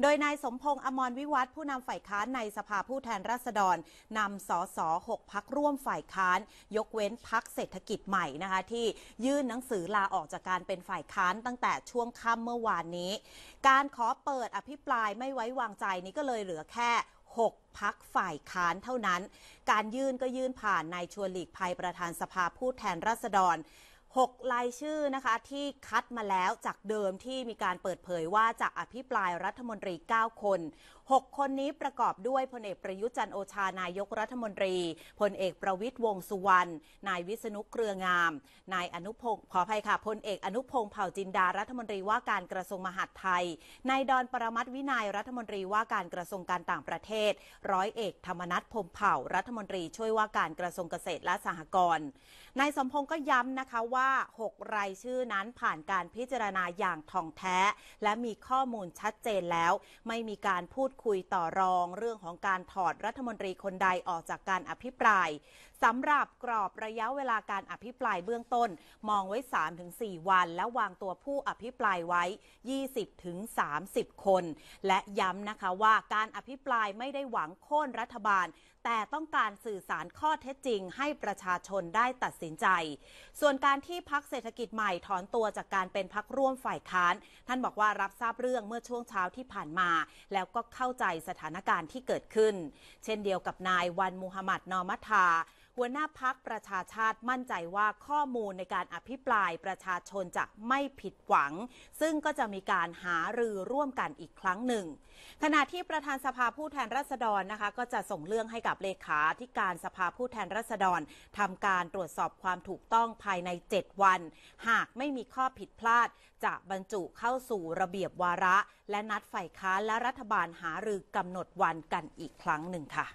โดยนายสมพงษ์อมรวิวัฒผู้นำฝ่ายค้านในสภาผู้แทนราษฎรนำสสหกพักร่วมฝ่ายค้าน ยกเว้นพักเศรษฐกิจใหม่นะคะที่ ยื่นหนังสือลาออกจากการเป็นฝ่ายค้านตั้งแต่ช่วงค่ำเมื่อวานนี้ การขอเปิดอภิปรายไม่ไว้วางใจนี้ก็เลยเหลือแค่ 6พักฝ่ายค้านเท่านั้น การยื่นก็ยื่นผ่านนายชวนหลีกภัยประธานสภาผู้แทนราษฎร6รายชื่อนะคะที่คัดมาแล้วจากเดิมที่มีการเปิดเผยว่าจะอภิปรายรัฐมนตรี 9 คน 6 คนนี้ประกอบด้วยพลเอก ประยุจันโอชา นายกรัฐมนตรี พลเอกประวิทย์วงสุวรรณ นายวิษณุเครืองาม นายอนุพงศ์ขออภัย ค่ะ พลเอกอนุพงศ์เผ่า จินดารัฐมนตรีว่าการกระทรวงมหาดไทย นายดอนปรมัตวินัยรัฐมนตรีว่าการกระทรวงการต่างประเทศ ร้อยเอกธรรมนัฐพมเผ่ารัฐมนตรีช่วยว่าการกระทรวงเกษตรและสหกรณ์ นายสมพงศ์ก็ย้ำนะคะว่าว่า6รายชื่อนั้นผ่านการพิจารณาอย่างท่องแท้ และมีข้อมูลชัดเจนแล้ว ไม่มีการพูดคุยต่อรอง เรื่องของการถอดรัฐมนตรีคนใดออกจากการอภิปรายสำหรับกรอบระยะเวลาการอภิปรายเบื้องต้นมองไว้ 3-4 วัน และวางตัวผู้อภิปรายไว้ 20-30 คน และย้ำนะคะว่าการอภิปรายไม่ได้หวังโค่นรัฐบาล แต่ต้องการสื่อสารข้อเท็จจริง ให้ประชาชนได้ตัดสินใจ ส่วนการที่ที่พักเศรษฐกิจใหม่ถอนตัวจากการเป็นพักร่วมฝ่ายค้าน ท่านบอกว่ารับทราบเรื่องเมื่อช่วงเช้าที่ผ่านมา แล้วก็เข้าใจสถานการณ์ที่เกิดขึ้น เช่นเดียวกับนายวันมูฮัมหมัดนอมัทาหัวหน้าพักประชาชาติมั่นใจว่าข้อมูลในการอภิปรายประชาชนจะไม่ผิดหวัง ซึ่งก็จะมีการหารือร่วมกันอีกครั้งหนึ่ง ขณะที่ประธานสภาผู้แทนราษฎรนะคะ ก็จะส่งเรื่องให้กับเลขาธิการสภาผู้แทนราษฎร ทำการตรวจสอบความถูกต้องภายใน 7 วัน หากไม่มีข้อผิดพลาด จะบรรจุเข้าสู่ระเบียบวาระ และนัดฝ่ายค้านและรัฐบาลหารือกำหนดวันกันอีกครั้งหนึ่งค่ะ